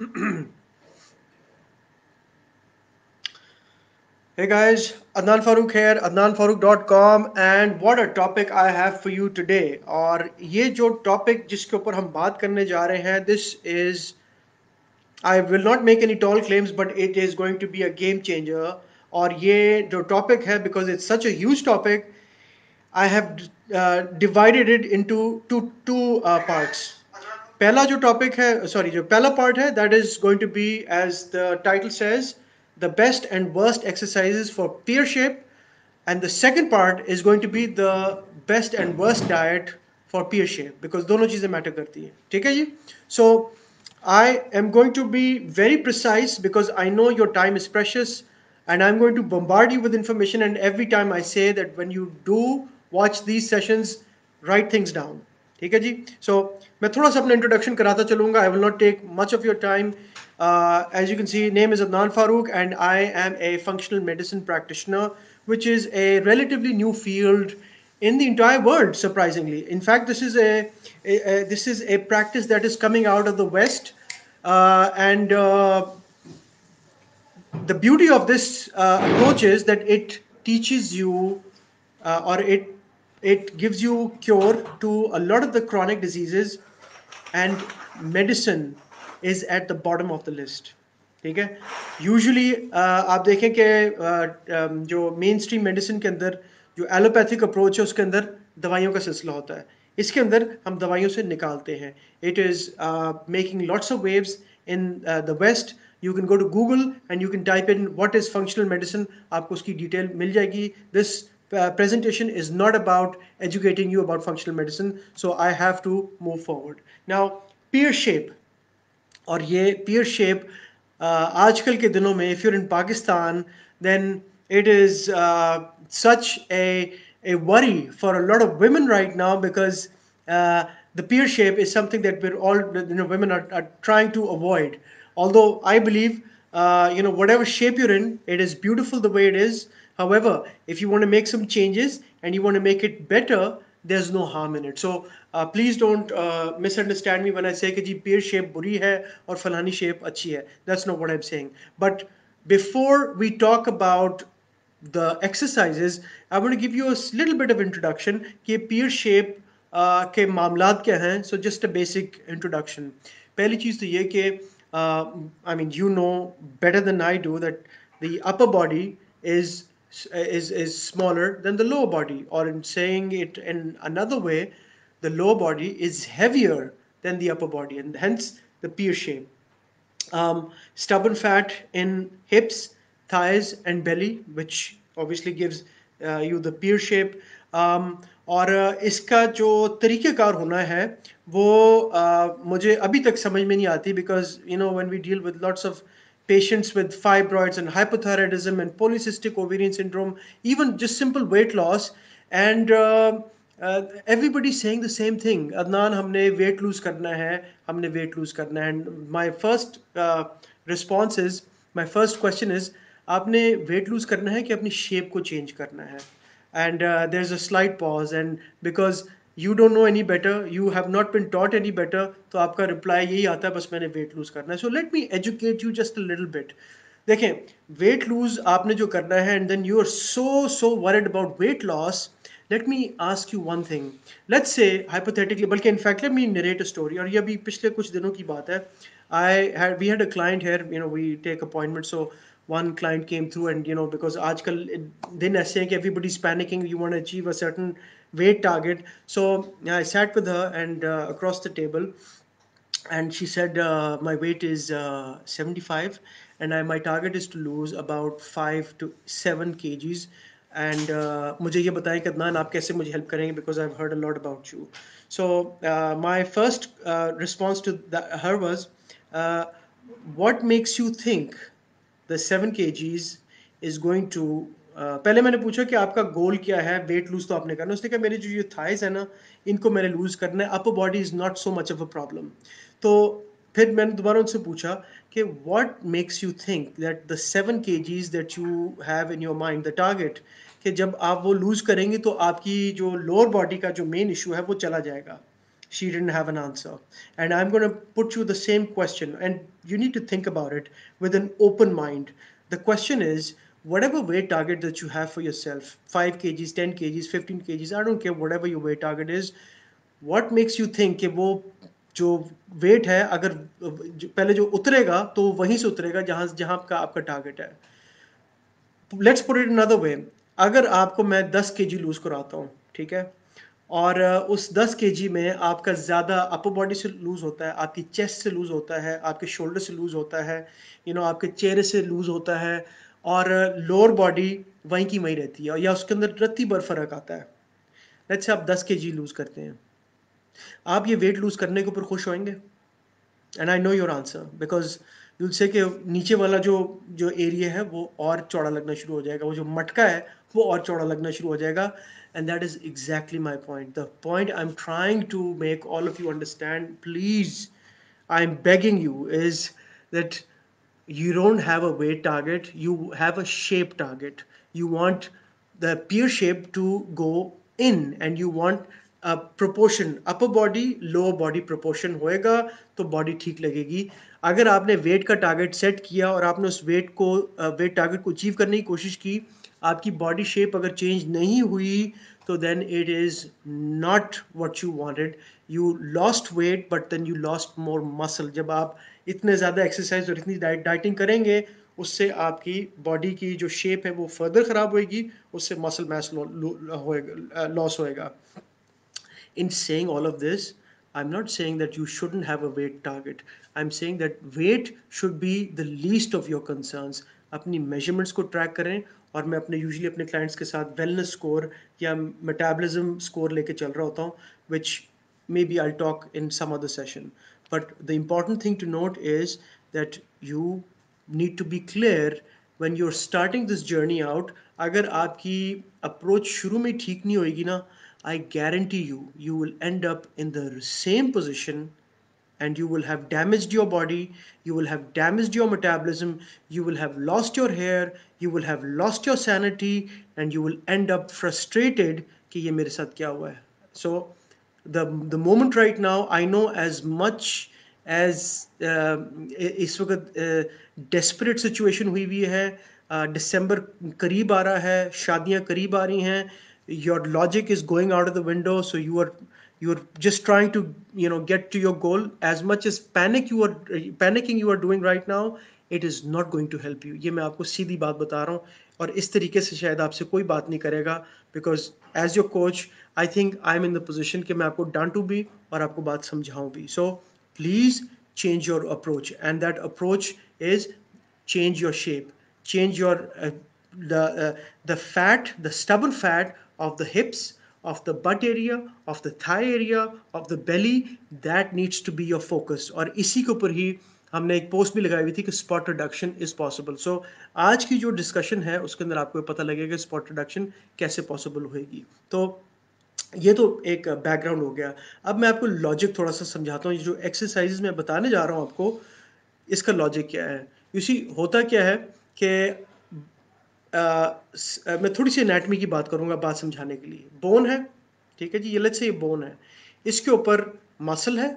hey guys, Adnan Farooq here, adnanfarooq.com and what a topic I have for you today. और ये जो topic जिसके ऊपर हम बात करने जा रहे हैं this is I will not make any tall claims but it is going to be a game changer और ये जो topic है because it's such a huge topic I have uh, divided it into two two uh, parts. पहला जो topic है sorry जो पहला part है that is going to be as the title says the best and worst exercises for pear shape and the second part is going to be the best and worst diet for pear shape because दोनों चीज़ें matter करती हैं ठीक है जी so I am going to be very precise because I know your time is precious and I'm going to bombard you with information. And every time I say that when you do watch these sessions, write things down. Okay, ji? So मैं थोड़ा सा अपना introduction कराता चलूँगा I will not take much of your time as you can see name is Adnan Farooq and I am a functional medicine practitioner which is in the entire world surprisingly in fact this is a, this is a practice that is coming out of the west uh, and uh, the beauty of this uh, approach is that it teaches you or it it gives you cure to a lot of the chronic diseases and medicine is at the bottom of the list ठीक है usually uh, आप देखें कि uh, um, जो main stream medicine के अंदर जो allopathic approach है उसके अंदर दवाइयों का सिलसिला होता है इसके अंदर हम दवाइयों से निकालते हैं it is making lots of waves in the west you can go to Google and you can type in what is functional medicine आपको उसकी डिटेल मिल जाएगी this Uh, presentation is not about educating you about functional medicine so i have to move forward now peer shape or yeah, peer shape uh, आजकल के दिनों if you're in Pakistan then it is uh, such a a worry for a lot of women right now because uh, the peer shape is something that we're all you know women are, are trying to avoid although I believe uh, you know whatever shape you're in it is beautiful the way it is However, if you want to make some changes and you want to make it better, there's no harm in it. So uh, please don't uh, misunderstand me when I say that pear shape buri hai or falani shape achi hai. That's not what I'm saying. But before we talk about the exercises, I want to give you a little bit of introduction कि pear shape uh, So just a basic introduction. पहली चीज़ तो ये I mean you know better than I do that the upper body is uh, is, is smaller than the lower body or in saying it in another way the lower body is heavier than the upper body and hence the pear shape um, stubborn fat in hips thighs and belly which obviously gives uh, you the pear shape um, और uh, इसका जो तरीक़ेकार होना है वो uh, मुझे अभी तक समझ में नहीं आती because you know when we deal with lots of patients with fibroids and hypothyroidism and polycystic ovarian syndrome, even just simple weight loss. And uh, uh, everybody saying the same thing. Adnan, हमने weight lose करना है, हमने weight lose karna है. And my first uh, response is, my first question is, आपने weight lose करना है कि अपनी shape ko change करना है? And uh, there's a slight pause, and because you don't know any better you have not been taught any better तो आपका reply यही आता है बस मैंने वेट लूज करना है so let me educate you just little bit bit देखें वेट लूज आपने जो करना है and then you are so so worried about weight loss let me ask you one thing let say hypothetically बल्कि in fact let me narrate a story और ये अभी पिछले कुछ दिनों की बात है I had we had a client here. You know, we take appointments. So one client came through, and you know, because आजकल दिन ऐसे हैं कि everybody panicking. You want to achieve a certain weight target. So I sat with her and uh, across the table, and she said, uh, "My weight is uh, 75, and I, my target is to lose about five to seven kgs." And मुझे ये बताएं कि अदनान आप कैसे मुझे help करेंगे? Because I've heard a lot about you. So my first response to the, her was, "What makes you think the seven kgs is going to पहले मैंने पूछा कि आपका गोल क्या है वेट लूज तो आपने करना उसने कहा मेरे जो ये थाइस है ना इनको मैंने लूज करना है upper body is not so much of a problem तो फिर मैंने दोबारा उनसे पूछा कि what makes you think that the seven K Gs that you have in your mind the target कि जब आप वो लूज करेंगे तो आपकी जो लोअर बॉडी का जो मेन इशू है वो चला जाएगा she didn't have an answer. And I'm going to put you the same question, and you need to think about it with an open mind. The question is whatever weight target that you have for yourself 5 kgs 10 kgs 15 kgs i don't care whatever your weight target is what makes you think ke wo जो weight है अगर पहले जो उतरेगा तो वहीं से उतरेगा जहाँ जहाँ आपका आपका टारगेट है let's put it another way अगर आपको मैं 10 के जी लूज़ कराता हूँ ठीक है और उस 10 के जी में आपका ज़्यादा अपर बॉडी से लूज़ होता है आपकी चेस्ट से लूज़ होता है आपके शोल्डर से लूज़ होता है यू you नो know, आपके चेहरे से लूज़ होता है और लोअर बॉडी वहीं की वहीं रहती है या उसके अंदर रत्ती भर फर्क आता है लेट्स से आप दस के जी लूज़ करते हैं आप ये वेट लूज़ करने के ऊपर खुश होएंगे and I know your answer because you'll say कि नीचे वाला जो जो एरिया है वो और चौड़ा लगना शुरू हो जाएगा वो जो मटका है वो और चौड़ा लगना शुरू हो जाएगा and that is exactly my point the point I am trying to make all of you understand please I am begging you is that you don't have a weight target, you have a shape target. You want the peer shape to go in and you want a proportion upper body lower body proportion होएगा तो body ठीक लगेगी अगर आपने weight का target set किया और आपने उस weight को weight target को achieve करने की कोशिश की आपकी body shape अगर change नहीं हुई तो then it is not what you wanted you lost weight but then you lost more muscle जब आप इतने ज़्यादा एक्सरसाइज और इतनी डाइट डाइटिंग करेंगे उससे आपकी बॉडी की जो शेप है वो फर्दर ख़राब होएगी उससे मसल मैस लॉस होएगा in saying all of this I am not saying that you shouldn't have a weight target I am saying that weight should be the least of your concerns अपनी measurements को track करें और मैं अपने usually अपने clients के साथ wellness score या मेटाबॉलिज्म स्कोर लेके चल रहा होता हूँ which maybe I talk in some other session But the important thing to note is that you need to be clear when you're starting this journey out. अगर आपकी approach शुरू में ठीक नहीं होएगी ना I guarantee you, you will end up in the same position and you will have damaged your body, you will have damaged your metabolism, you will have lost your hair, you will have lost your sanity, and you will end up frustrated. Ki ye mere saath kya hua hai. So, the the moment right now i know as much as इस वक्त desperate situation हुई हुई है December करीब आ रहा है शादियाँ करीब आ रही हैं your logic is going out of the window so you are you are just trying to you know get to your goal as much as panic you are panicking you are doing right now it is not going to help you ये मैं आपको सीधी बात बता रहा हूँ और इस तरीके से शायद आपसे कोई बात नहीं करेगा because as your coach I think I am in the position कि मैं आपको डांटू भी और आपको बात समझाऊं भी so please change your approach and that approach is change your shape change your the fat the stubborn fat off the hips off the butt area off the thigh area off the belly that needs to be your focus और इसी के ऊपर ही हमने एक post भी लगाई हुई थी कि spot reduction is possible so आज की जो डिस्कशन है उसके अंदर आपको पता लगेगा स्पॉट रिडक्शन कैसे पॉसिबल होएगी तो ये तो एक बैकग्राउंड हो गया अब मैं आपको लॉजिक थोड़ा सा समझाता हूँ ये जो एक्सरसाइज मैं बताने जा रहा हूँ आपको इसका लॉजिक क्या है इसी होता क्या है कि मैं थोड़ी सी एनाटमी की बात करूँगा बात समझाने के लिए बोन है ठीक है जी ये लच से ये बोन है इसके ऊपर मसल है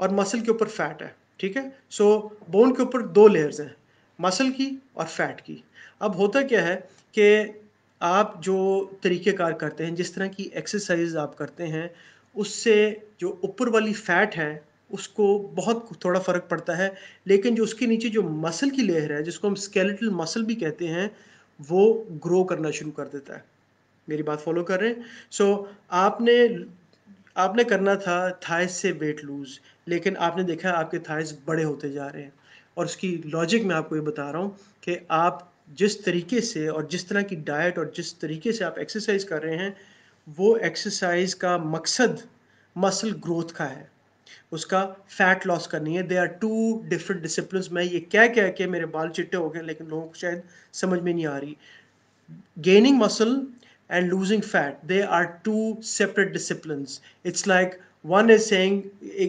और मसल के ऊपर फैट है ठीक है सो so, बोन के ऊपर दो लेयर्स हैं मसल की और फैट की अब होता क्या है कि आप जो तरीक़ेकार करते हैं जिस तरह की एक्सरसाइज आप करते हैं उससे जो ऊपर वाली फैट है उसको बहुत थोड़ा फ़र्क पड़ता है लेकिन जो उसके नीचे जो मसल की लेयर है जिसको हम स्केलेटल मसल भी कहते हैं वो ग्रो करना शुरू कर देता है मेरी बात फॉलो कर रहे हैं सो so, आपने आपने करना था थाइस से वेट लूज़ लेकिन आपने देखा आपके थाइस बड़े होते जा रहे हैं और उसकी लॉजिक मैं आपको ये बता रहा हूँ कि आप जिस तरीके से और जिस तरह की डाइट और जिस तरीके से आप एक्सरसाइज कर रहे हैं वो एक्सरसाइज का मकसद मसल ग्रोथ का है उसका फैट लॉस करनी है they are two different discipline मैं ये क्या कह के मेरे बाल चिट्टे हो गए लेकिन लोगों को शायद समझ में नहीं आ रही gaining muscle and losing fat they are two separate discipline it's like one is saying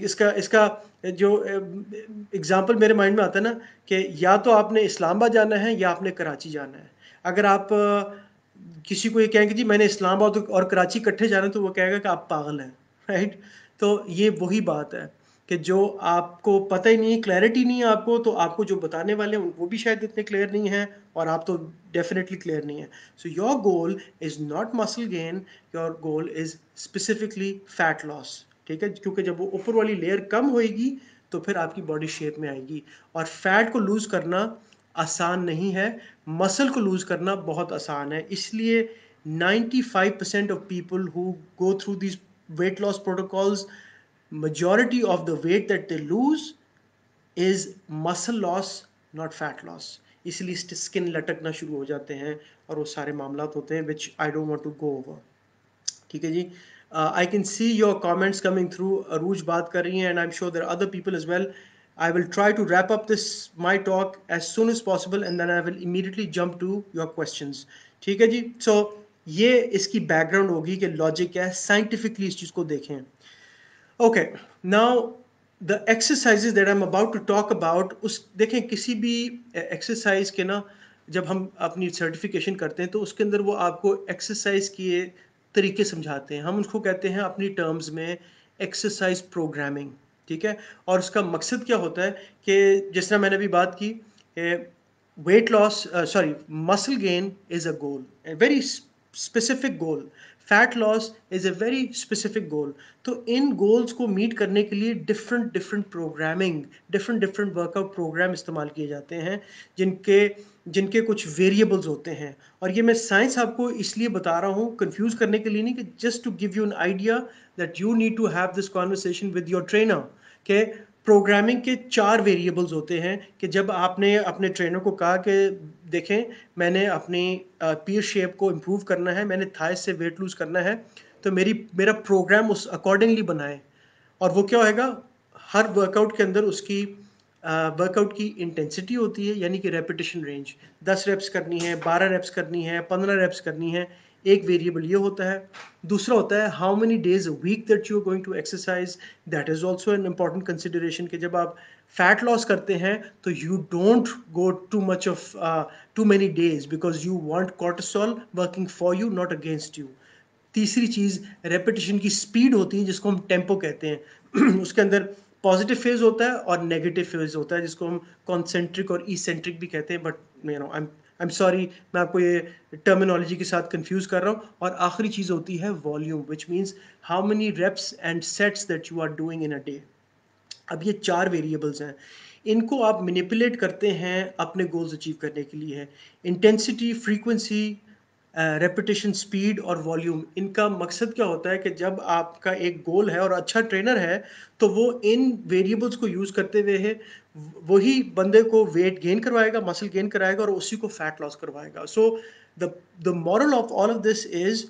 इसका इसका जो एग्ज़ाम्पल मेरे माइंड में आता है ना कि या तो आपने इस्लामाबाद जाना है या आपने कराची जाना है अगर आप किसी को ये कहेंगे जी मैंने इस्लामाबाद और कराची इकट्ठे जाना है तो वो कहेगा कि आप पागल हैं राइट तो ये वही बात है कि जो आपको पता ही नहीं है क्लैरिटी नहीं है आपको तो आपको जो बताने वाले हैं वो भी शायद इतने क्लियर नहीं है और आप तो डेफिनेटली क्लियर नहीं है so your goal is not muscle gain your goal is specifically fat loss ठीक है क्योंकि जब वो ऊपर वाली लेयर कम होएगी तो फिर आपकी बॉडी शेप में आएगी और फैट को लूज़ करना आसान नहीं है मसल को लूज़ करना बहुत आसान है इसलिए 95 percent of people who go through this weight loss protocols majority of the weight that they lose is muscle loss not fat loss इसलिए स्किन लटकना शुरू हो जाते हैं और वो सारे मामला होते हैं which I don't want to go over ठीक है जी Uh, I can see your comments coming through. Aruj baat kar rahi hai, and I'm sure there are other people as well. I will try to wrap up this my talk as soon as possible, and then I will immediately jump to your questions. theek hai ji so, ye iski background hogi ki logic क्या है scientifically इस चीज़ को देखें okay now the exercises that I am about to talk about उस देखें किसी भी एक्सरसाइज के जब हम अपनी सर्टिफिकेशन करते हैं तो उसके अंदर वो आपको एक्सरसाइज किए तरीके समझाते हैं हम उसको कहते हैं अपनी टर्म्स में एक्सरसाइज प्रोग्रामिंग ठीक है और उसका मकसद क्या होता है कि जिस तरह मैंने अभी बात की weight loss sorry muscle gain is a goal very specific goal fat loss is a very specific goal तो इन गोल्स को मीट करने के लिए different different programming different different workout program इस्तेमाल किए जाते हैं जिनके जिनके कुछ वेरिएबल्स होते हैं और ये मैं साइंस आपको इसलिए बता रहा हूँ कंफ्यूज करने के लिए नहीं कि just to give you an idea that you need to have this conversation with your trainer के प्रोग्रामिंग के चार वेरिएबल्स होते हैं कि जब आपने अपने ट्रेनर को कहा कि देखें मैंने अपनी पीयर शेप को इम्प्रूव करना है मैंने थाइस से वेट लूज़ करना है तो मेरी मेरा प्रोग्राम उस अकॉर्डिंगली बनाए और वो क्या होएगा हर वर्कआउट के अंदर उसकी वर्कआउट की इंटेंसिटी होती है यानी कि रेपिटेशन रेंज दस रेप्स करनी है बारह रेप्स करनी है पंद्रह रेप्स करनी है एक वेरिएबल ये होता है दूसरा होता है how many days week that you going to exercise that is also an important consideration कि जब आप फैट लॉस करते हैं तो you don't go too much of too many days because you want cortisol working for you not against you तीसरी चीज़ repetition की speed होती है जिसको हम टेम्पो कहते हैं उसके अंदर पॉजिटिव फेज होता है और नेगेटिव फेज होता है जिसको हम कॉन्सेंट्रिक और ईसेंट्रिक भी कहते हैं but you know I am I am sorry मैं आपको ये टर्मिनोलॉजी के साथ कंफ्यूज कर रहा हूँ और आखिरी चीज़ होती है volume which means how many reps and sets that you are doing in a day अब ये चार वेरिएबल्स हैं इनको आप मेनिपुलेट करते हैं अपने गोल्स अचीव करने के लिए इंटेंसिटी फ्रीक्वेंसी रेपिटेशन स्पीड और वॉल्यूम इनका मकसद क्या होता है कि जब आपका एक गोल है और अच्छा ट्रेनर है तो वो इन वेरिएबल्स को यूज़ करते हुए है वही बंदे को वेट गेन करवाएगा मसल गेन कराएगा और उसी को फैट लॉस करवाएगा so the the moral of all of this is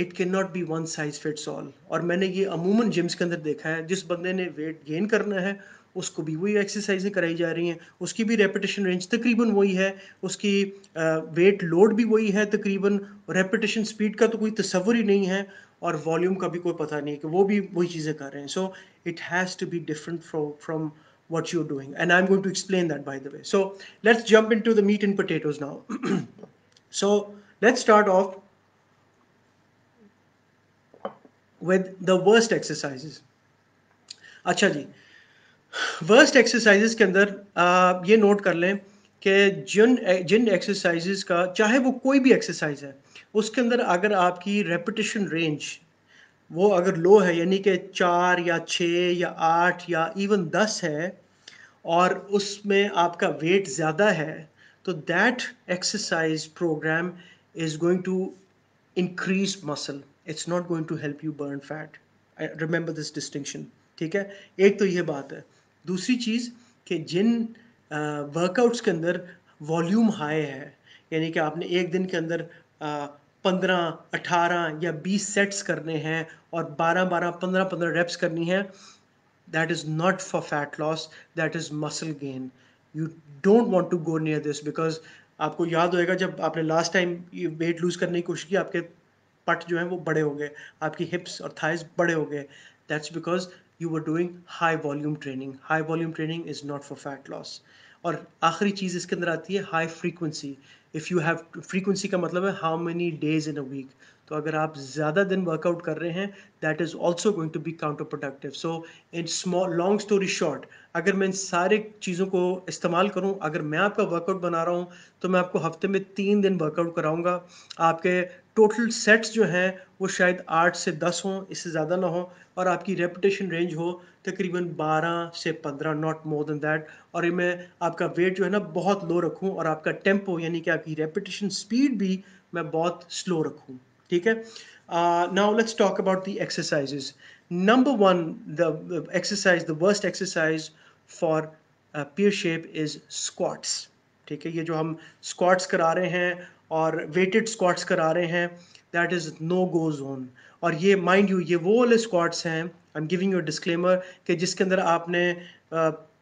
it can not be one size fits all और मैंने ये अमूमन जिम्स के अंदर देखा है जिस बंदे ने वेट गेन करना है उसको भी वही एक्सरसाइज कराई जा रही हैं उसकी भी रेपिटेशन रेंज तकरीबन वही है उसकी वेट लोड भी वही है तकरीबन रेपिटेशन स्पीड का तो कोई तस्वर ही नहीं है और वॉल्यूम का भी कोई पता नहीं है कि वो भी वही चीज़ें कर रहे हैं so it has to be different from from what you doing and I am going to explain that by the way so let's jump into the meat in potatoes now so let's start off with the worst exercises अच्छा जी worst exercises के अंदर आप ये note कर लें कि जिन जिन exercises का चाहे वो कोई भी एक्सरसाइज है उसके अंदर अगर आपकी रेपिटेशन रेंज वो अगर लो है यानी कि चार या छः या आठ या इवन दस है और उसमें आपका वेट ज़्यादा है तो that exercise program is going to increase muscle it's not going to help you burn fat remember this distinction ठीक है एक तो ये बात है दूसरी चीज़ कि जिन वर्कआउट्स के अंदर वॉल्यूम हाई है यानी कि आपने एक दिन के अंदर पंद्रह अठारह या बीस सेट्स करने हैं और बारह बारह पंद्रह पंद्रह रेप्स करनी है that is not for fat loss that is muscle gain you don't want to go near this because आपको याद होएगा जब आपने लास्ट टाइम वेट लूज करने की कोशिश की आपके पट जो है वो बड़े हो गए आपकी हिप्स और थाइस बड़े हो गए that's because you were doing high volume training high volume training is not for fat loss और आखिरी चीज़ इसके अंदर आती है high frequency if you have frequency का मतलब है how many days in a week तो अगर आप ज़्यादा दिन वर्कआउट कर रहे हैं that is also going to be counter productive so in small long story short अगर मैं इन सारे चीज़ों को इस्तेमाल करूं अगर मैं आपका वर्कआउट बना रहा हूं तो मैं आपको हफ्ते में तीन दिन वर्कआउट कराऊंगा आपके टोटल सेट्स जो हैं वो शायद आठ से दस हों इससे ज़्यादा ना हो और आपकी रेपुटेशन रेंज हो तकरीबन बारह से पंद्रह नॉट मोर देन दैट और ये मैं आपका वेट जो है ना बहुत लो रखूँ और आपका टेम्पो यानी कि आपकी रेपुटेशन स्पीड भी मैं बहुत स्लो रखूँ ठीक है now let's talk about the exercises number one the exercise the worst exercise for pear shape is squats ठीक है ये जो हम स्क्वाट्स करा रहे हैं और वेटेड स्क्वाट्स करा रहे हैं that is no go zone और ये माइंड यू ये वो वाले स्क्वाट्स हैं I am giving you disclaimer कि जिसके अंदर आपने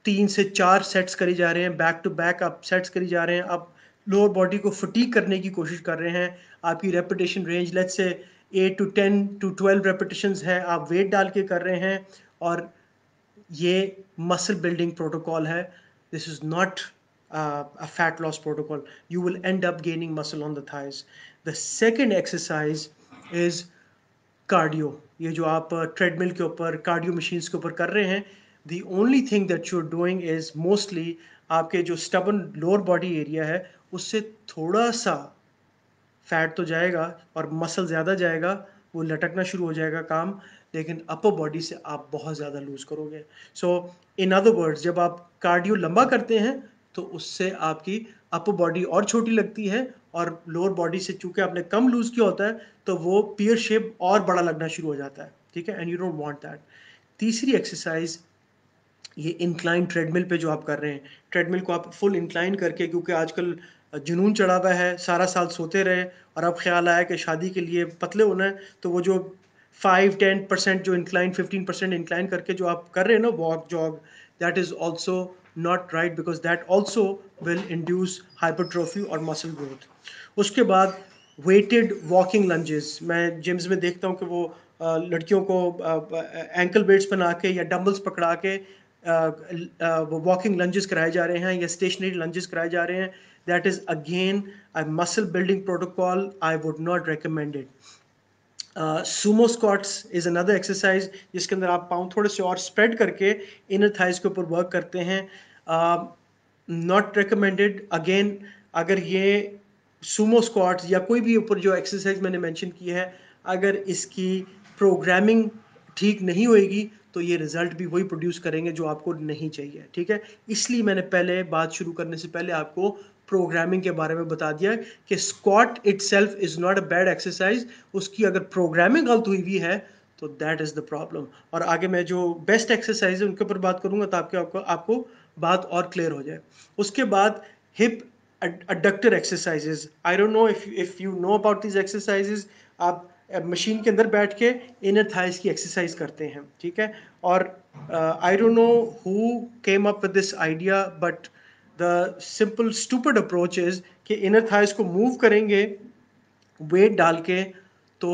तीन से चार सेट्स करी जा रहे हैं बैक टू बैक आप सेट्स करी जा रहे हैं आप लोअर बॉडी को फटीक करने की कोशिश कर रहे हैं आपकी repetition range let's say eight to ten to twelve repetition है आप वेट डाल के कर रहे हैं और ये मसल बिल्डिंग प्रोटोकॉल है this is not uh, a fat loss protocol, you will end up gaining muscle on the thighs. The second exercise is cardio. ये जो आप treadmill के ऊपर cardio machines के ऊपर कर रहे हैं the only thing that you're doing is mostly आपके जो stubborn lower body area है उससे थोड़ा सा फैट तो जाएगा और मसल ज़्यादा जाएगा वो लटकना शुरू हो जाएगा काम लेकिन अपर बॉडी से आप बहुत ज़्यादा लूज़ करोगे सो इन अदर वर्ड्स जब आप कार्डियो लंबा करते हैं तो उससे आपकी अपर बॉडी और छोटी लगती है और लोअर बॉडी से चूंकि आपने कम लूज किया होता है तो वो पियर शेप और बड़ा लगना शुरू हो जाता है ठीक है and you don't want that तीसरी एक्सरसाइज ये इंक्लाइन ट्रेडमिल पे जो आप कर रहे हैं ट्रेडमिल को आप फुल इंक्लाइन करके क्योंकि आजकल जुनून चढ़ा हुआ है सारा साल सोते रहे और अब ख्याल आया कि शादी के लिए पतले होना है तो वो जो फाइव टेन परसेंट जो इंक्लाइन फिफ्टीन परसेंट इंक्लाइन करके जो आप कर रहे हैं ना walk jog that is also not right because that also will induce hypertrophy or muscle growth. उसके बाद weighted walking lunges मैं जिम्स में देखता हूँ कि वो लड़कियों को एंकल वेट्स बना के या डम्बल्स पकड़ा के वो वॉकिंग लंजेस कराए जा रहे हैं या स्टेशनरी लंजेस कराए जा रहे हैं that is again a muscle building protocol I would not recommended sumo squats is another exercise जिसके अंदर आप पाँव थोड़े से और स्प्रेड करके इनर थाइज के ऊपर वर्क करते हैं नॉट रिकमेंडेड अगेन अगर ये सुमो स्क्वाट्स या कोई भी ऊपर जो एक्सरसाइज मैंने मेंशन की है अगर इसकी प्रोग्रामिंग ठीक नहीं होएगी तो ये रिजल्ट भी वही प्रोड्यूस करेंगे जो आपको नहीं चाहिए ठीक है इसलिए मैंने पहले बात शुरू करने से पहले आपको प्रोग्रामिंग के बारे में बता दिया कि squat itself is not a bad exercise उसकी अगर प्रोग्रामिंग गलत हुई हुई है तो दैट इज़ द प्रॉब्लम और आगे मैं जो बेस्ट एक्सरसाइज है उनके ऊपर बात करूँगा तो आपके आपको आपको बात और क्लियर हो जाए उसके बाद hip adductor exercises I don't know if if you know about this exercises आप मशीन के अंदर बैठ के इनर थाइस की एक्सरसाइज करते हैं ठीक है और I don't know who came up with this idea but the simple stupid approach is कि इनर थाइस को मूव करेंगे वेट डाल के तो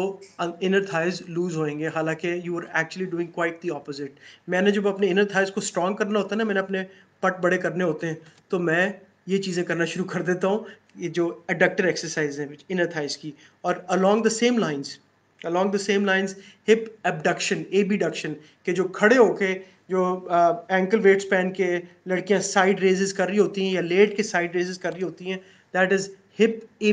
इनर थाइस लूज होएंगे हालांकि you are actually doing quite the opposite मैंने जब अपने इनर थाइस को स्ट्रॉन्ग करना होता है ना मैंने अपने पट बड़े करने होते हैं तो मैं ये चीज़ें करना शुरू कर देता हूँ ये जो एडक्टर एक्सरसाइज है इनर थाइस की और along the same lines along the same lines hip abduction abduction के जो खड़े होके जो एंकल वेट्स पहन के लड़कियाँ साइड रेजेस कर रही होती हैं या लेट के साइड रेजेस कर रही होती हैं that is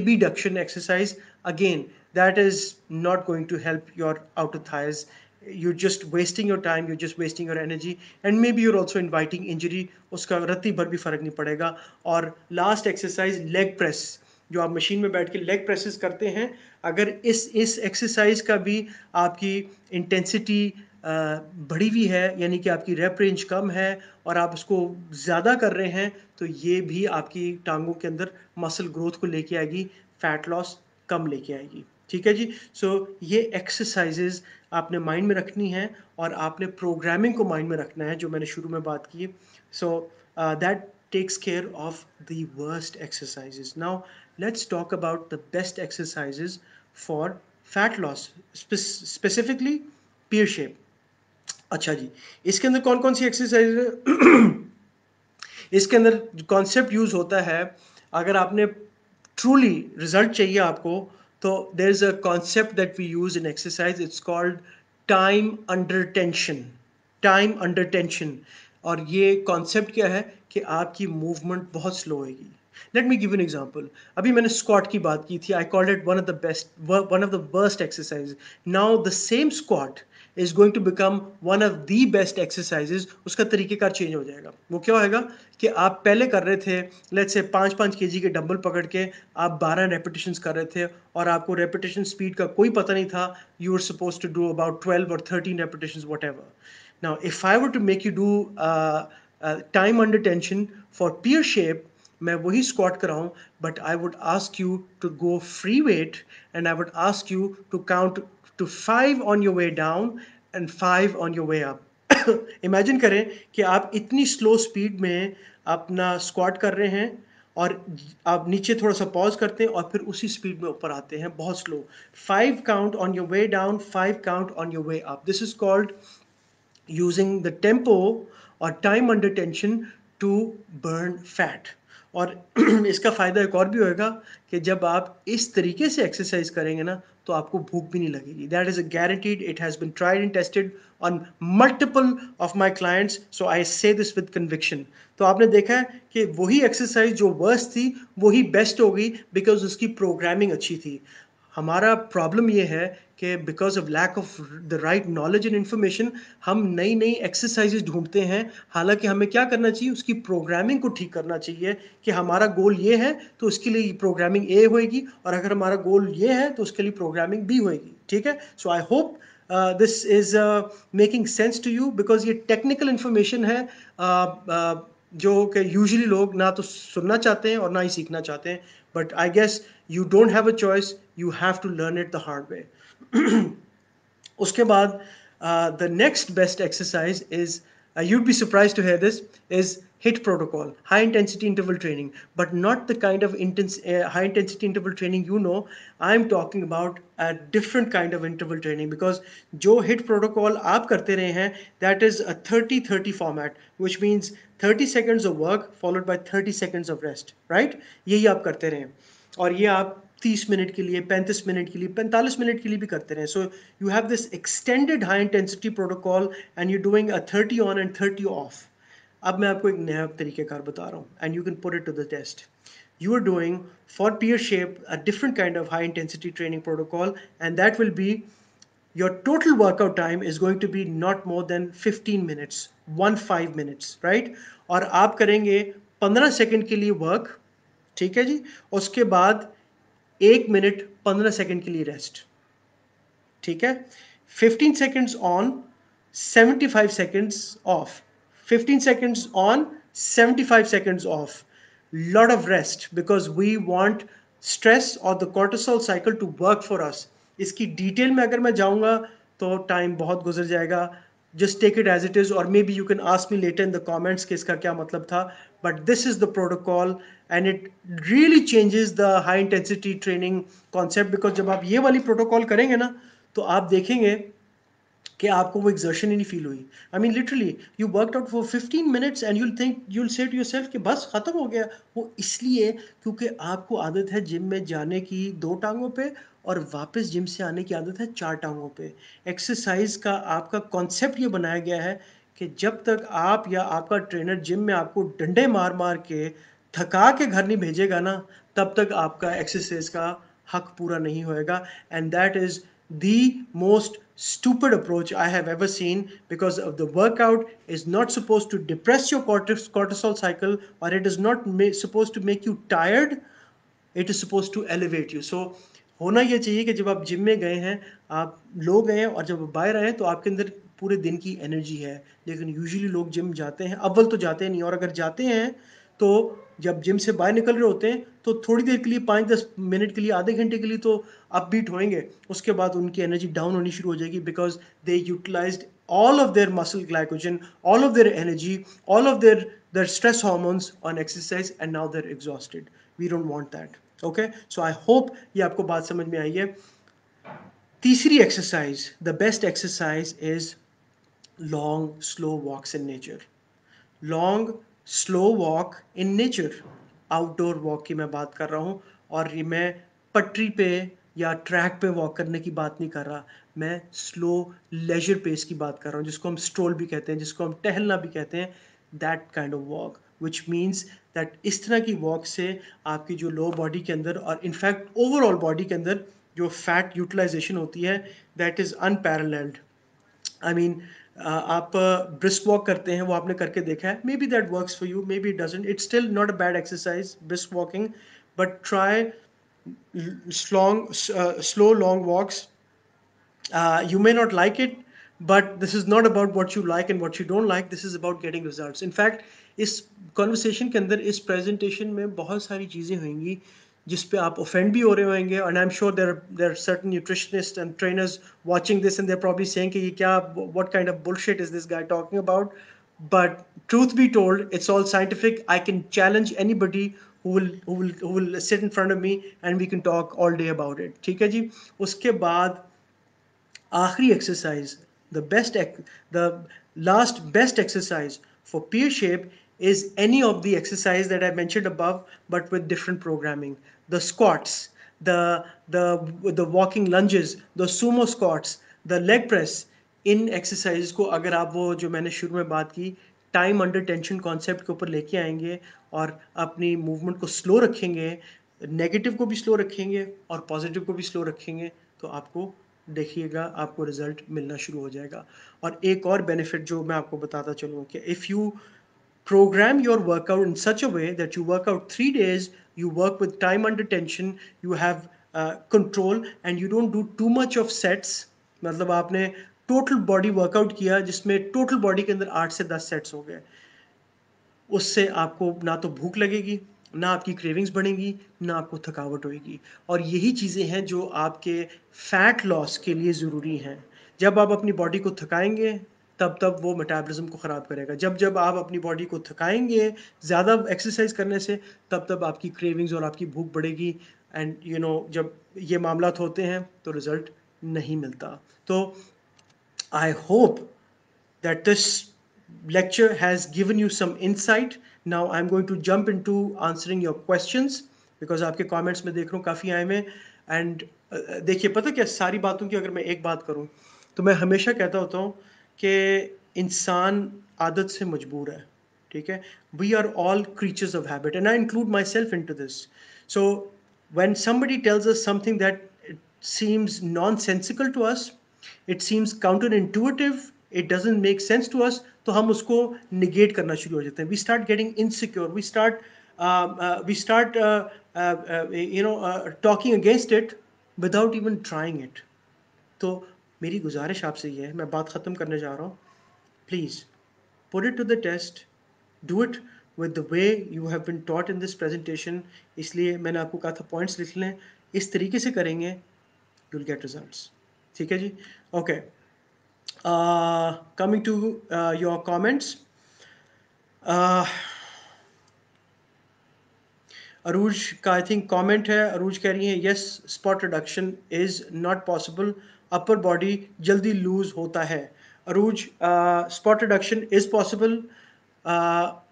abduction exercise again that is not going to help your outer thighs you're just wasting your time you're just wasting your energy and maybe you're also inviting injury उसका रत्ती भर भी फ़र्क नहीं पड़ेगा और last exercise leg press जो आप मशीन में बैठ के लेग प्रेसेस करते हैं अगर इस इस एक्सरसाइज का भी आपकी इंटेंसिटी बढ़ी हुई है यानी कि आपकी रेप रेंज कम है और आप उसको ज़्यादा कर रहे हैं तो ये भी आपकी टांगों के अंदर मसल ग्रोथ को लेके आएगी फैट लॉस कम लेके आएगी ठीक है जी सो so, ये एक्सरसाइजेज आपने माइंड में रखनी है और आपने प्रोग्रामिंग को माइंड में रखना है जो मैंने शुरू में बात की so that takes care of the worst exercises now let's talk about the best exercises for fat loss specifically specifically shape अच्छा जी इसके अंदर कौन कौन सी एक्सरसाइज इसके अंदर कॉन्सेप्ट यूज होता है अगर आपने ट्रूली रिजल्ट चाहिए आपको तो there is a concept that we use in exercise it's called time under tension time under tension और ये कॉन्सेप्ट क्या है कि आपकी मूवमेंट बहुत स्लो होगी let me give an example अभी मैंने स्क्वाट की बात की थी I called it one of the best one of the worst exercise now the same squat is going to become one of the best exercises उसका तरीकेकार change हो जाएगा वो क्या होगा कि आप पहले कर रहे थे लेट से पाँच पाँच के जी के डम्बल पकड़ के आप बारह रेपिटेशन कर रहे थे और आपको रेपिटेशन स्पीड का कोई पता नहीं था you are suppose to do about twelve और thirteen repetition whatever now if I were to make you do time under tension for pear shape मैं वही स्क्वाट कराऊं but I would ask you to go free weight and I would ask you to count to 5 on your way down and 5 on your way up imagine करें कि आप इतनी slow speed में अपना squat कर रहे हैं और आप नीचे थोड़ा सा पॉज करते हैं और फिर उसी स्पीड में ऊपर आते हैं बहुत slow five count on your way down five count on your way up this is called using the tempo और time under tension to burn fat और इसका फ़ायदा एक और भी होगा कि जब आप इस तरीके से एक्सरसाइज करेंगे ना तो आपको भूख भी नहीं लगेगी that is a guaranteed it has been tried and tested on multiple of my clients so I say this with conviction तो आपने देखा है कि वही एक्सरसाइज जो वर्स्ट थी वही बेस्ट हो गई बिकॉज उसकी प्रोग्रामिंग अच्छी थी हमारा प्रॉब्लम ये है कि because of lack of the right knowledge and information हम नई नई एक्सरसाइजेज ढूंढते हैं हालांकि हमें क्या करना चाहिए उसकी प्रोग्रामिंग को ठीक करना चाहिए कि हमारा गोल ये है तो उसके लिए प्रोग्रामिंग ए होएगी और अगर हमारा गोल ये है तो उसके लिए प्रोग्रामिंग बी होएगी ठीक है so I hope this is making sense to you because ये टेक्निकल इन्फॉर्मेशन है uh, uh, जो कि यूजली लोग ना तो सुनना चाहते हैं और ना ही सीखना चाहते हैं but I guess you don't have a choice You have to learn it the hard way. उसके बाद uh, next best exercise is is uh, you'd be surprised to hear this is hit protocol high intensity interval training but not the kind of intense uh, high intensity interval training you know i'm talking about a different kind of interval training because joe hit protocol aap karte rahe hain that is a 30 30 format which means 30 seconds of work followed by 30 seconds of rest right yahi aap karte rahe hain aur ye तीस minute के लिए पैंतीस minute के लिए पैंतालीस minute के लिए भी करते रहे so you have this extended high intensity protocol and you doing a thirty on and thirty off अब मैं आपको एक नया तरीके तरीकेकार बता रहा हूँ and you can put it to the test you are doing for pear shape a different kind of high intensity training protocol and that will be your total workout time is going to be not more than fifteen minutes one five minutes right और आप करेंगे पंद्रह second के लिए work ठीक है जी उसके बाद एक मिनट पंद्रह सेकंड के लिए रेस्ट ठीक है fifteen seconds on seventy five seconds off fifteen seconds on seventy five seconds off lot of rest because we want stress और the cortisol cycle to work for us इसकी detail में अगर मैं जाऊंगा तो टाइम बहुत गुजर जाएगा just take it as it is और maybe you can ask me later in the comments कि इसका क्या मतलब था but this is the protocol and it really changes the high intensity training concept because जब आप ये वाली प्रोटोकॉल करेंगे ना तो आप देखेंगे कि आपको वो एग्जर्शन ही नहीं फील हुई I mean literally you work out for 15 minutes and you'll think you'll say to your कि बस ख़त्म हो गया वो इसलिए क्योंकि आपको आदत है जिम में जाने की दो टांगों पे और वापस जिम से आने की आदत है चार टांगों पे एक्सरसाइज का आपका कॉन्सेप्ट ये बनाया गया है कि जब तक आप या आपका ट्रेनर जिम में आपको डंडे मार मार के थका के घर नहीं भेजेगा ना तब तक आपका एक्सरसाइज का हक पूरा नहीं होएगा and that is the most stupid approach I have ever seen because of the workout is not suppose to depress your cortisol cycle और it is not suppose to make you tired it is suppose to elevate you so होना यह चाहिए कि जब आप gym में गए हैं आप लोग गए हैं और जब बाहर आए हैं तो आपके अंदर पूरे दिन की एनर्जी है लेकिन यूजुअली लोग जिम जाते हैं अव्वल तो जाते नहीं और अगर जाते हैं तो जब जिम से बाहर निकल रहे होते हैं तो थोड़ी देर के लिए पाँच दस मिनट के लिए आधे घंटे के लिए तो अप बीट होएंगे उसके बाद उनकी एनर्जी डाउन होनी शुरू हो जाएगी because they utilize all of their muscle glycogen all of their energy all of their their stress hormones on exercise and now they're exhausted we don't want that okay so I hope ये आपको बात समझ में आई है तीसरी exercise the best exercise is long, slow walks in nature. Long slow walk in nature outdoor walk की मैं बात कर रहा हूँ और ये मैं पटरी पे या ट्रैक पे वॉक करने की बात नहीं कर रहा मैं स्लो लेजर पेस की बात कर रहा हूँ जिसको हम स्ट्रोल भी कहते हैं जिसको हम टहलना भी कहते हैं that kind of walk which means that इस तरह की वॉक से आपकी जो लोअर बॉडी के अंदर और इनफैक्ट ओवरऑल बॉडी के अंदर जो फैट यूटिलाइजेशन होती है that is unparalleled I mean आप ब्रिस्क वॉक करते हैं वो आपने करके देखा है maybe that work for you maybe doesn't it's still not a bad exercise brisk walking but try long slow long walks you may not like it but this is not about what you like and what you don't like this is about getting result in fact इस conversation के अंदर इस presentation में बहुत सारी चीजें होंगी जिस पे आप ऑफेंड भी हो रहे होंगे and I am sure there there certain nutritionist and trainers watching this and they're probably saying कि ये क्या what kind of bullshit is this guy talking but truth be told it's all scientific i can challenge anybody who will who will who will sit in front of me and we can talk all day about it theek ji uske baad aakhri exercise the best the last best exercise for peer shape is any of the exercise that i mentioned above but with different programming the squats, the, the, the walking lunges, the sumo squats, the leg press, इन exercise को अगर आप वो जो मैंने शुरू में बात की टाइम अंडर टेंशन कॉन्सेप्ट के ऊपर लेके आएंगे और अपनी मूवमेंट को स्लो रखेंगे नेगेटिव को भी स्लो रखेंगे और पॉजिटिव को भी स्लो रखेंगे तो आपको देखिएगा आपको रिजल्ट मिलना शुरू हो जाएगा और एक और बेनिफिट जो मैं आपको बताता चलूँ कि if you program your workout in such a way that you work out three days, you work with time under tension, you have uh, control, and you don't do too much of sets. मतलब आपने total body workout किया जिसमें total body के अंदर आठ से दस sets हो गए उससे आपको ना तो भूख लगेगी ना आपकी क्रेविंग्स बढ़ेंगी ना आपको थकावट होगी और यही चीज़ें हैं जो आपके फैट लॉस के लिए ज़रूरी हैं जब आप अपनी बॉडी को थकाएंगे तब तब वो मेटाबॉलिज्म को ख़राब करेगा जब जब आप अपनी बॉडी को थकाएंगे ज़्यादा एक्सरसाइज करने से तब तब आपकी क्रेविंग्स और आपकी भूख बढ़ेगी एंड यू नो जब ये मामला होते हैं तो रिज़ल्ट नहीं मिलता तो I hope that this lecture has given you some insight now i'm going to jump into answering your questions because आपके comments में देख रहा हूँ काफ़ी आए हुए and uh, देखिए पता क्या सारी बातों की अगर मैं एक बात करूँ तो मैं हमेशा कहता होता हूँ कि इंसान आदत से मजबूर है ठीक है we are all creatures of habit and I include myself into this so when somebody tells us something that it seems nonsensical to us it seems counterintuitive it doesn't make sense to us तो हम उसको negate करना शुरू हो जाते हैं we start getting insecure we start we start you know talking against it without even trying it तो मेरी गुजारिश आपसे ये है मैं बात ख़त्म करने जा रहा हूँ please put it to the test do it with the way you have been taught in this presentation इसलिए मैंने आपको कहा था पॉइंट्स लिख लें इस तरीके से करेंगे यू गेट रिजल्ट ठीक है जी okay coming to your comments Arooj का आई थिंक कॉमेंट है अरूज कह रही है yes spot reduction is not possible upper body जल्दी लूज होता है Arooj spot reduction is possible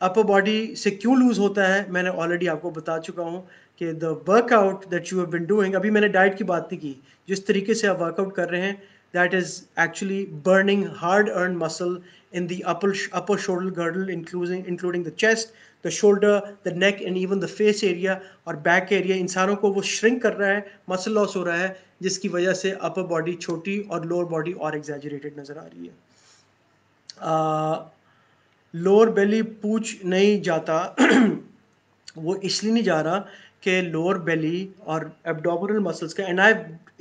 upper body से क्यों लूज़ होता है मैंने ऑलरेडी आपको बता चुका हूँ कि the workout that you have been doing अभी मैंने डाइट की बात नहीं की जिस तरीके से आप वर्कआउट कर रहे हैं that is actually burning hard-earned muscle in the upper upper shoulder girdle, including including the chest, the shoulder, the neck, and even the face area or back area इंसानों को वो shrink कर रहा है, muscle loss हो रहा है, जिसकी वजह से upper body छोटी और lower body और exaggerated नजर आ रही है. lower belly पूछ नहीं जाता, वो इसलिए नहीं जा रहा के लोअर बेली और एबडोमिनल मसल्स का and I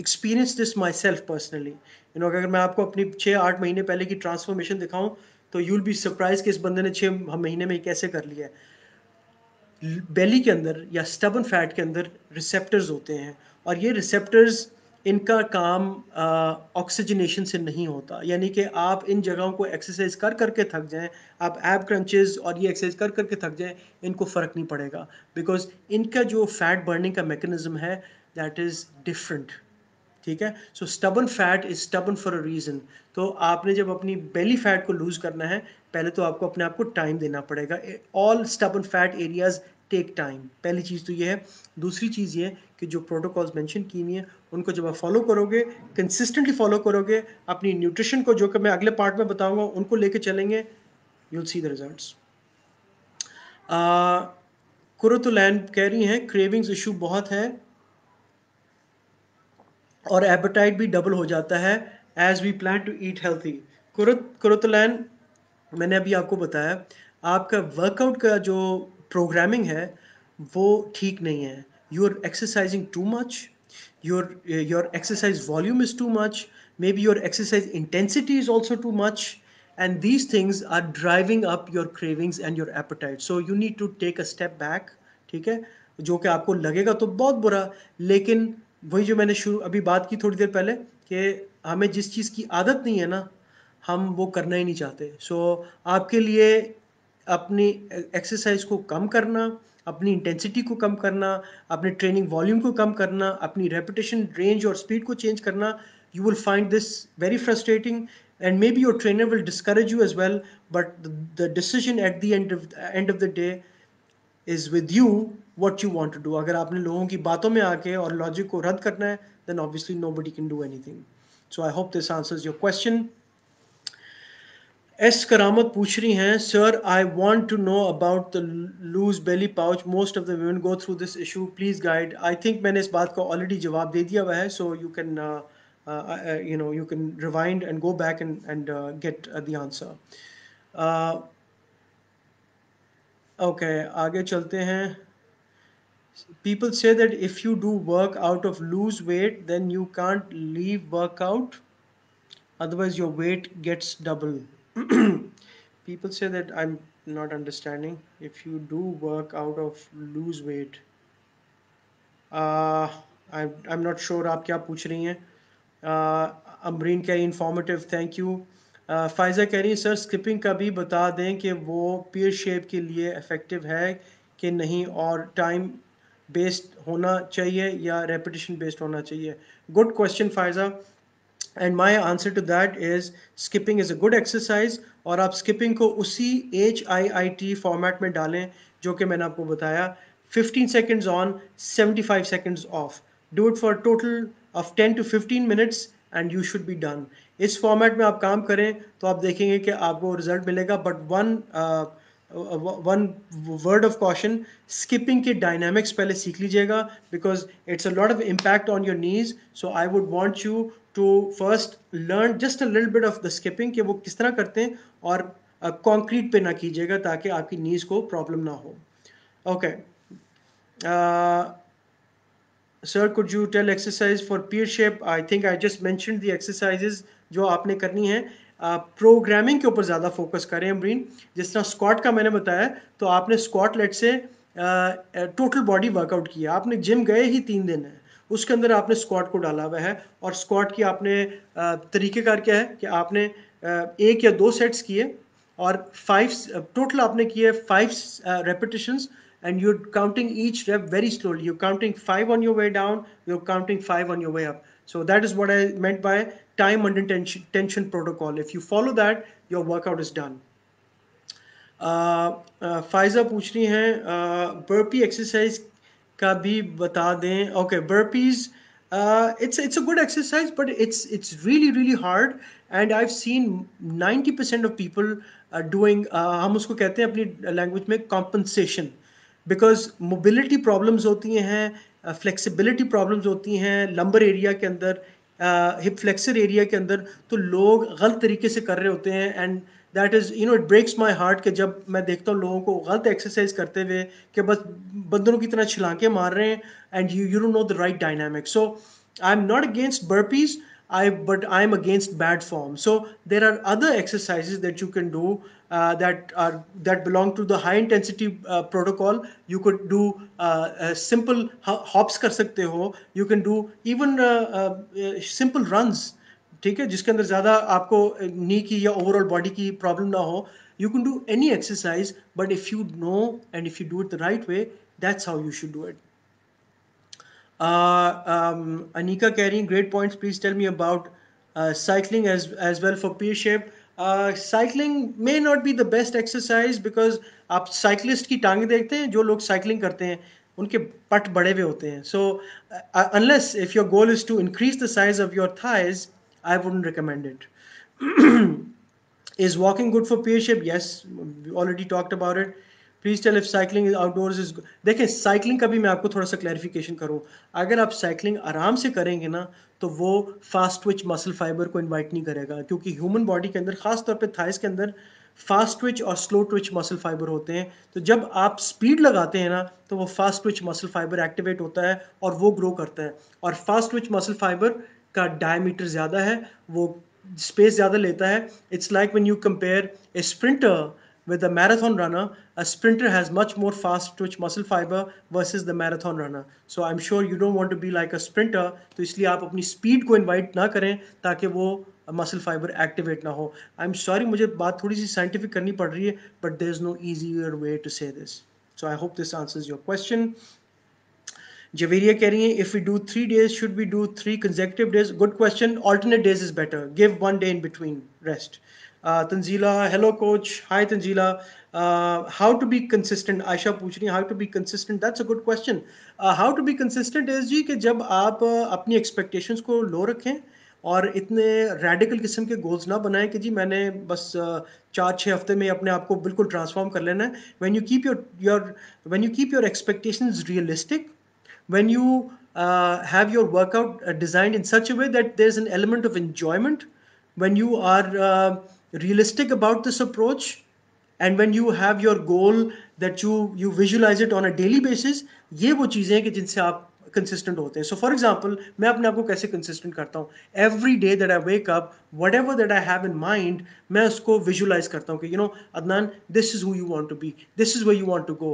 experience this myself personally you know अगर मैं आपको अपनी छः आठ महीने पहले की ट्रांसफॉर्मेशन दिखाऊं तो यू विल बी सरप्राइज कि इस बंदे ने छः महीने में कैसे कर लिया है बेली के अंदर या स्टबन फैट के अंदर रिसेप्टर्स होते हैं और ये रिसेप्टर्स इनका काम ऑक्सीजनेशन से नहीं होता यानी कि आप इन जगहों को एक्सरसाइज कर करके थक जाएं आप एब क्रंचेस और ये एक्सरसाइज कर करके थक जाएं इनको फ़र्क नहीं पड़ेगा बिकॉज इनका जो फैट बर्निंग का मेकनिज़म है दैट इज़ डिफरेंट ठीक है so stubborn fat is stubborn for a reason तो आपने जब अपनी बेली फैट को लूज़ करना है पहले तो आपको अपने आप को टाइम देना पड़ेगा all stubborn fat areas take time पहली चीज़ तो ये है दूसरी चीज़ ये कि जो प्रोटोकॉल्स मेंशन की हुई हैं उनको जब आप फॉलो करोगे कंसिस्टेंटली फॉलो करोगे अपनी न्यूट्रिशन को जो कि मैं अगले पार्ट में बताऊंगा उनको लेके चलेंगे you will see the result Qurratulain कह रही हैं क्रेविंग्स इशू बहुत है और एपेटाइट भी डबल हो जाता है as we plan to eat healthy Qurratulain मैंने अभी आपको बताया आपका वर्कआउट का जो प्रोग्रामिंग है वो ठीक नहीं है you are exercising too much your uh, your exercise volume is too much maybe your exercise intensity is also too much and these things are driving up your cravings and your appetite so you need to take a step back theek hai jo कि aapko lagega to bahut bura lekin wahi jo maine shuru abhi baat ki thodi der pehle कि hame jis cheez ki aadat nahi hai na hum wo karna hi nahi chahte so, aapke liye apni exercise ko kam karna अपनी intensity को कम करना अपने training volume को कम करना अपनी रेपुटेशन रेंज और स्पीड को चेंज करना you will find this very frustrating and maybe your trainer will discourage you as well but the decision at the end of the day is with you what you want to do अगर आपने लोगों की बातों में आके और logic को रद्द करना है then obviously nobody can do anything so I hope this answers your question एस करामत पूछ रही हैं sir I want to know about the loose belly pouch most of the women go through this issue please guide I think मैंने इस बात को already जवाब दे दिया हुआ है so you can you know you can rewind and go back and and get the answer okay आगे चलते हैं say that if you do work out of lose weight then you you leave work out otherwise your weight gets double people say that I'm not understanding. If you do work out of lose weight, uh, I, I'm not sure आप क्या पूछ रही हैं Amreen uh, uh, कह रही informative thank you Faiza कह रही है सर स्किपिंग का भी बता दें कि वो पीयर शेप के लिए इफेक्टिव है कि नहीं और टाइम बेस्ड होना चाहिए या रेपिटेशन बेस्ड होना चाहिए good question Faiza and my answer to that is skipping is a good exercise और आप स्किपिंग को उसी H I I T format में डालें जो कि मैंने आपको बताया 15 seconds on, 75 seconds off. Do it for a total of 10 to 15 minutes and you should be done. इस फॉर्मेट में आप काम करें तो आप देखेंगे कि आपको रिजल्ट मिलेगा but one one word of caution skipping के डायनामिक्स पहले सीख लीजिएगा because it's a lot of impact on your knees so I would want you to first learn just a little bit of the skipping कि वो किस तरह करते हैं और कॉन्क्रीट uh, पे ना कीजिएगा ताकि आपकी नीज को प्रॉब्लम ना हो okay sir could you tell exercise for pear shape I think I just mention the exercises जो आपने करनी है प्रोग्रामिंग uh, के ऊपर ज़्यादा फोकस करें अमरीन जिस तरह स्कॉट का मैंने बताया तो आपने squat let's say total body workout किया आपने जिम गए ही तीन दिन है उसके अंदर आपने स्क्वाड को डाला हुआ है और स्क्वाड की आपने तरीकेकार क्या है कि आपने एक या दो सेट्स किए और फाइव टोटल आपने किए five repetitions and you counting each rep very slowly you counting five on your way down you counting five on your way up so that is what I meant by time under tension protocol if you follow that your workout is done Faiza पूछ रही हैं burpee exercise का भी बता दें okay burpees it's it's a good exercise but it's it's really really hard and I have seen 90% of people doing हम उसको कहते हैं अपनी लैंग्वेज में कॉम्पनसेशन बिकॉज मोबिलिटी प्रॉब्लम्स होती हैं फ्लेक्सिबिलिटी uh, प्रॉब्लम्स होती हैं लंबर एरिया के अंदर हिप फ्लेक्सर एरिया के अंदर तो लोग गलत तरीके से कर रहे होते हैं and that is you know it breaks heart. Heart कि जब मैं देखता हूँ लोगों को गलत एक्सरसाइज करते हुए कि बस बंदरों की तरह छिलांके मार रहे हैं and you you don't know the right dynamic so I am not against burpees but I'm against bad form. So there are other exercises that you can do uh, that are that belong to the high intensity uh, protocol. You could do uh, simple hops kar sakte You can do even uh, simple runs. ठीक है जिसके अंदर ज़्यादा आपको नी की या overall body की problem ना हो you can do any exercise but if you know and if you do it the right way that's how you should do it Anika carrying great points please tell me about cycling as well for pear shape cycling may not be the best exercise because आप cyclist की टांगे देखते हैं जो लोग cycling करते हैं उनके पट बड़े हुए होते हैं so unless if your goal is to increase the size of your thighs I wouldn't recommend it. is walking good for peership? Yes, we already talked about it. Please tell if cycling outdoors is देखें cycling का भी मैं आपको थोड़ा सा clarification करूं अगर आप साइकिलिंग आराम से करेंगे ना तो वो फास्ट ट्विच मसल फाइबर को इनवाइट नहीं करेगा क्योंकि ह्यूमन बॉडी के अंदर खास तौर पे थाइस के अंदर फास्ट ट्विच और स्लो ट्विच मसल फाइबर होते हैं तो जब आप स्पीड लगाते हैं ना तो वो fast twitch muscle fibre activate होता है और वो ग्रो करता है और फास्ट ट्विच मसल फाइबर का डायमीटर ज़्यादा है वो स्पेस ज़्यादा लेता है it's like when you compare a sprinter with a marathon runner a sprinter has much more fast twitch muscle fibre versus the marathon runner so I am sure you don't want to be like a sprinter तो इसलिए आप अपनी speed को invite ना करें ताकि वो muscle fibre activate ना हो आई एम सॉरी मुझे बात थोड़ी सी साइंटिफिक करनी पड़ रही है but there is no easy way to say this so I hope this answer is your question Javeria carrying if we do three days, should we do three consecutive days? Good question. Alternate days is better. Give one day in between rest. Uh, Tanzila, hello coach. Hi Tanzila. Uh, how to be consistent? Aisha पूछ रही है how to be consistent. That's a good question. Uh, how to be consistent is जी कि जब आप अपनी expectations को low रखें और इतने रेडिकल किस्म के गोल्स ना बनाएं कि जी मैंने बस चार छः हफ्ते में अपने आप को बिल्कुल ट्रांसफॉर्म कर लेना है when you keep your your when you keep your expectations realistic when you uh, have your workout uh, designed in such a way that there's an element of enjoyment when you are uh, realistic about this approach and when you have your goal that you you visualize it on a daily basis, ये वो चीज़ें हैं कि जिनसे आप consistent होते हैं so for example मैं अपने आप को कैसे कंसिस्टेंट करता हूँ every day that I wake up whatever that I have in mind मैं उसको विजुलाइज करता हूँ कि you know Adnan this is who you want to be this is way you want to go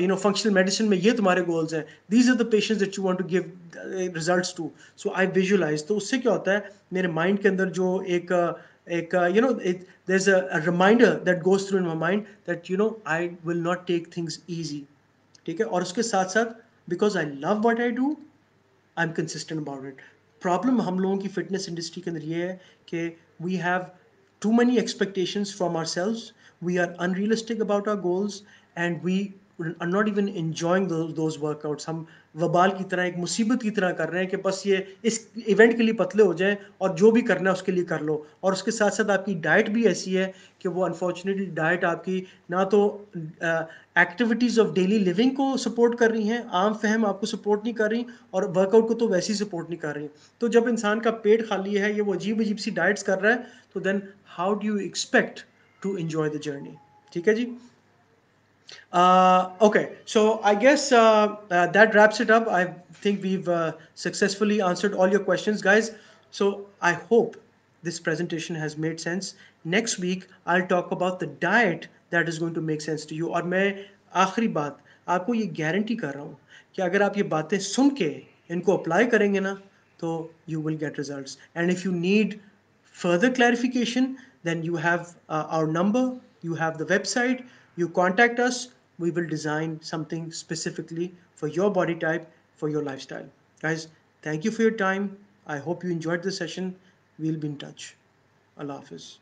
you know functional medicine में ये तुम्हारे goals हैं these are the patients that you want to give result to so I visualise तो उससे क्या होता है मेरे माइंड के अंदर जो एक uh, एक you know it there is a reminder that goes through in my mind that you know I will not take things easy ठीक है और उसके साथ साथ because I love what I do, I'm consistent about it. Problem हम लोगों की fitness industry के अंदर ये है we have too many expectations from ourselves, we are unrealistic about our goals, and we are not even enjoying those, workouts. वबाल की तरह एक मुसीबत की तरह कर रहे हैं कि बस ये इस इवेंट के लिए पतले हो जाएं और जो भी करना है उसके लिए कर लो और उसके साथ साथ आपकी डाइट भी ऐसी है कि वो अनफॉर्चुनेटली डाइट आपकी ना तो एक्टिविटीज़ ऑफ डेली लिविंग को सपोर्ट कर रही हैं आम फहम आपको सपोर्ट नहीं कर रही और वर्कआउट को तो वैसे ही सपोर्ट नहीं कर रही तो जब इंसान का पेट खाली है ये वो अजीब अजीब सी डाइट्स कर रहा है तो then how do you expect to enjoy the journey ठीक है जी Uh, okay, so I guess uh, uh, that wraps it up. I think we've uh, successfully answered all your questions, guys. So I hope this presentation has made sense. Next week, I'll talk about the diet that is going to make sense to you. Or मैं आखिरी बात आपको ये guarantee कर रहा हूँ कि अगर आप ये बातें सुन के इनको अप्लाई करेंगे ना तो you will get result and if you need further clarification then you have our number you have the website you contact us, we will design something specifically for your body type, for your lifestyle. Guys, thank you for your time. I hope you enjoyed the session. We'll be in touch. Allah Hafiz.